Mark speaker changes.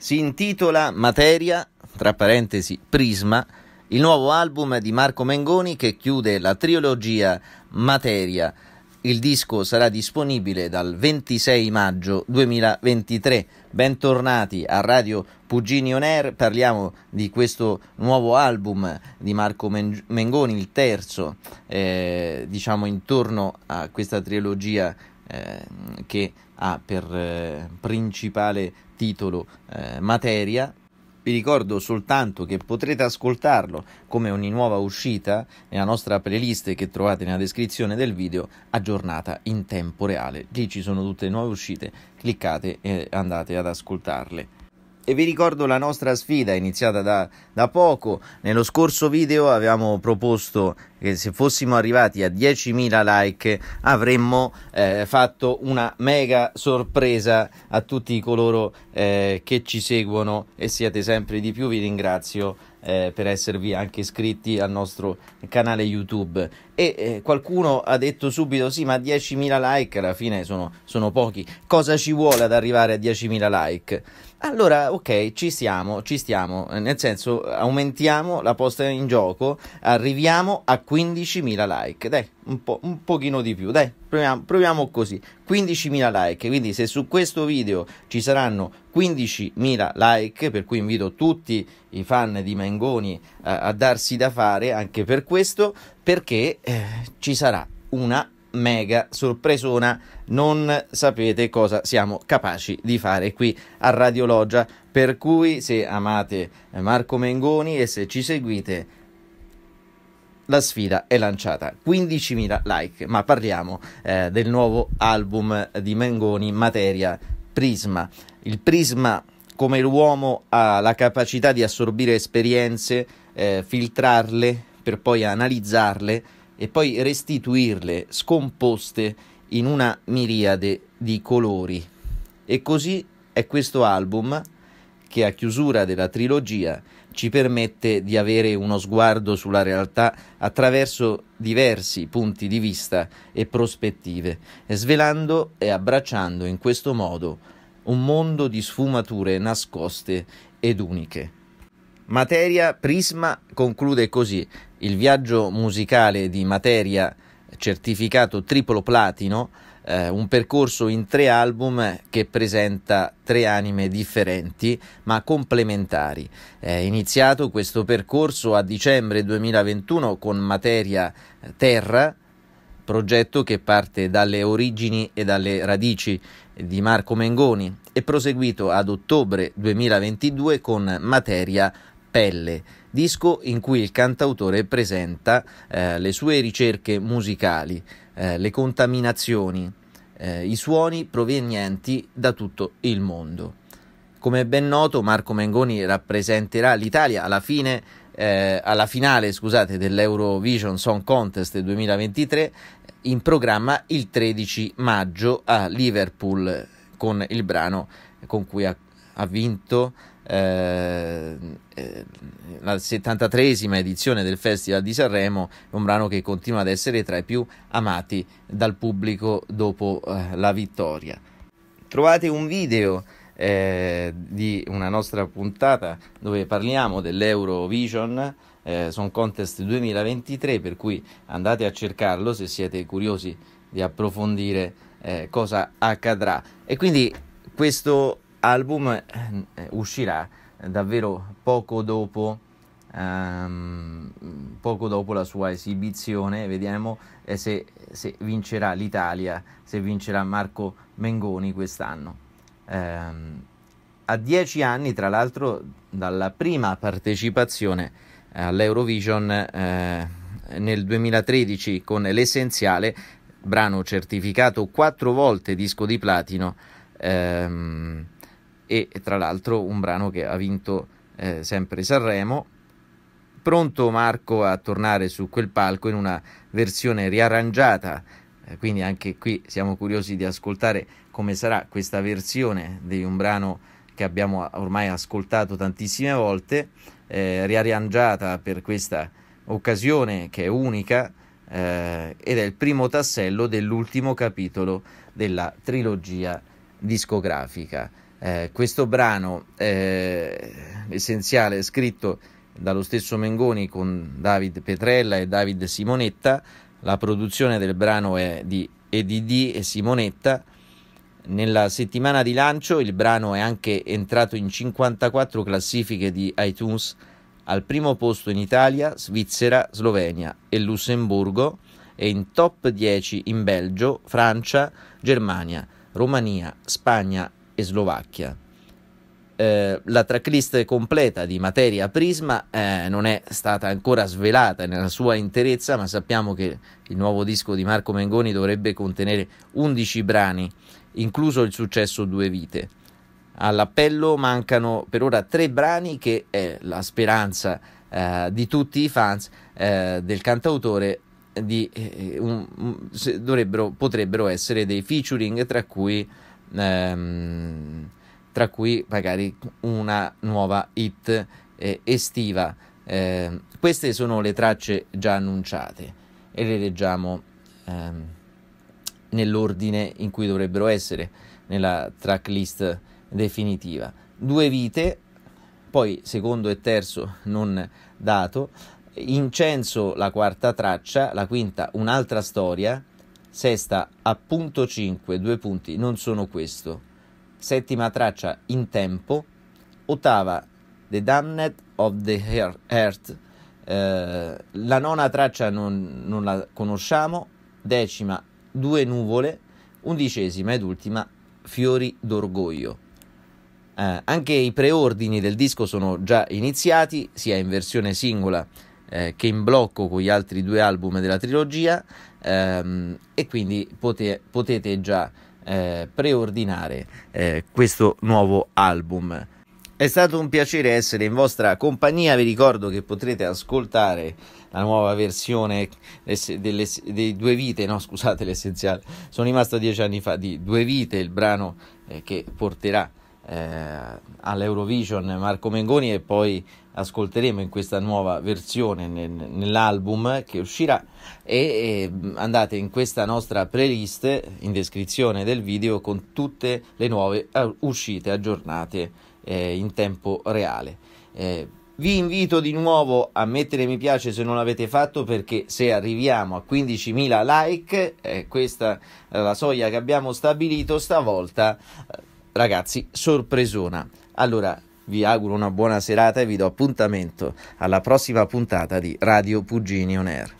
Speaker 1: Si intitola Materia, tra parentesi, Prisma, il nuovo album di Marco Mengoni che chiude la trilogia Materia. Il disco sarà disponibile dal 26 maggio 2023. Bentornati a Radio Pugini On Air, parliamo di questo nuovo album di Marco Mengoni, il terzo, eh, diciamo intorno a questa trilogia eh, che ha per eh, principale titolo eh, Materia. Vi ricordo soltanto che potrete ascoltarlo come ogni nuova uscita nella nostra playlist che trovate nella descrizione del video aggiornata in tempo reale. Lì ci sono tutte le nuove uscite, cliccate e andate ad ascoltarle e vi ricordo la nostra sfida iniziata da, da, poco. Nello scorso video avevamo proposto che se fossimo arrivati a 10.000 like avremmo eh, fatto una mega sorpresa a tutti coloro eh, che ci seguono e siete sempre di più. Vi ringrazio eh, per esservi anche iscritti al nostro canale YouTube. E eh, qualcuno ha detto subito: sì, ma 10.000 like alla fine sono, sono pochi. Cosa ci vuole ad arrivare a 10.000 like? Allora, ok, ci stiamo, ci stiamo, nel senso aumentiamo la posta in gioco, arriviamo a 15.000 like, dai, un, po', un pochino di più, dai, proviamo, proviamo così, 15.000 like, quindi se su questo video ci saranno 15.000 like, per cui invito tutti i fan di Mengoni eh, a darsi da fare anche per questo, perché eh, ci sarà una mega sorpresona. Non sapete cosa siamo capaci di fare qui a Radio Loggia. Per cui, se amate Marco Mengoni e se ci seguite la sfida è lanciata. 15.000 like, ma parliamo eh, del nuovo album di Mengoni, Materia Prisma. Il prisma, come l'uomo, ha la capacità di assorbire esperienze, eh, filtrarle, per poi analizzarle e poi restituirle scomposte in una miriade di colori. E così è questo album che a chiusura della trilogia ci permette di avere uno sguardo sulla realtà attraverso diversi punti di vista e prospettive, svelando e abbracciando in questo modo un mondo di sfumature nascoste ed uniche. Materia Prisma conclude così il viaggio musicale di Materia certificato triplo platino eh, un percorso in tre album che presenta tre anime differenti ma complementari. È iniziato questo percorso a dicembre 2021 con Materia eh, Terra, progetto che parte dalle origini e dalle radici di Marco Mengoni e proseguito ad ottobre 2022 con Materia Pelle, disco in cui il cantautore presenta eh, le sue ricerche musicali, eh, le contaminazioni, eh, i suoni provenienti da tutto il mondo. Come ben noto, Marco Mengoni rappresenterà l'Italia alla fine eh, alla finale scusate, dell'Eurovision Song Contest 2023 in programma il 13 maggio a Liverpool con il brano con cui ha, ha vinto eh, eh, la 73esima edizione del Festival di Sanremo, un brano che continua ad essere tra i più amati dal pubblico dopo eh, la vittoria. Trovate un video eh, di una nostra puntata dove parliamo dell'Eurovision eh, Song Contest 2023, per cui andate a cercarlo se siete curiosi di approfondire eh, cosa accadrà. E quindi questo album eh, eh, uscirà davvero poco dopo, um, poco dopo la sua esibizione. Vediamo eh, se, se, vincerà l'Italia, se vincerà Marco Mengoni quest'anno. Um, a dieci anni, tra l'altro, dalla prima partecipazione all'Eurovision eh, nel 2013 con L'Essenziale, brano certificato quattro volte disco di platino. Ehm, e tra l'altro un brano che ha vinto eh, sempre Sanremo. Pronto Marco a tornare su quel palco in una versione riarrangiata, eh, quindi anche qui siamo curiosi di ascoltare come sarà questa versione di un brano che abbiamo ormai ascoltato tantissime volte, eh, riarrangiata per questa occasione che è unica eh, ed è il primo tassello dell'ultimo capitolo della trilogia discografica. Eh, questo brano, eh, essenziale, è scritto dallo stesso Mengoni con David Petrella e David Simonetta. La produzione del brano è di EDD e Simonetta. Nella settimana di lancio il brano è anche entrato in 54 classifiche di iTunes, al primo posto in Italia, Svizzera, Slovenia e Lussemburgo e in top 10 in Belgio, Francia, Germania, Romania, Spagna e Slovacchia. Eh, la tracklist completa di Materia Prisma eh, non è stata ancora svelata nella sua interezza, ma sappiamo che il nuovo disco di Marco Mengoni dovrebbe contenere 11 brani, incluso il successo Due Vite. All'appello mancano per ora tre brani che è la speranza eh, di tutti i fans eh, del cantautore di, eh, un, un, potrebbero essere dei featuring tra cui ehm, tra cui magari una nuova hit eh, estiva. Eh, queste sono le tracce già annunciate e le leggiamo ehm, nell'ordine in cui dovrebbero essere nella tracklist definitiva. Due vite, poi secondo e terzo non dato, Incenso la quarta traccia, la quinta un'altra storia, Sesta appunto 5, due punti, non sono questo. Settima traccia in tempo. Ottava The Damned of the Earth. Eh, la nona traccia non, non la conosciamo. Decima Due nuvole. Undicesima ed ultima Fiori d'orgoglio. Eh, anche i preordini del disco sono già iniziati, sia in versione singola eh, che in blocco con gli altri due album della trilogia ehm, e quindi pote- potete già eh, preordinare eh, questo nuovo album. È stato un piacere essere in vostra compagnia, vi ricordo che potrete ascoltare la nuova versione di Due Vite, no scusate l'essenziale, sono rimasto dieci anni fa di Due Vite, il brano eh, che porterà eh, all'Eurovision Marco Mengoni e poi ascolteremo in questa nuova versione nel, nell'album che uscirà e, e, mm, andate in questa nostra playlist in descrizione del video con tutte le nuove eh, uscite aggiornate eh, in tempo reale. Eh, vi invito di nuovo a mettere mi piace se non l'avete fatto perché se arriviamo a 15.000 like, eh, questa è la soglia che abbiamo stabilito stavolta, eh, Ragazzi, sorpresona. Allora, vi auguro una buona serata e vi do appuntamento alla prossima puntata di Radio Pugini On Air.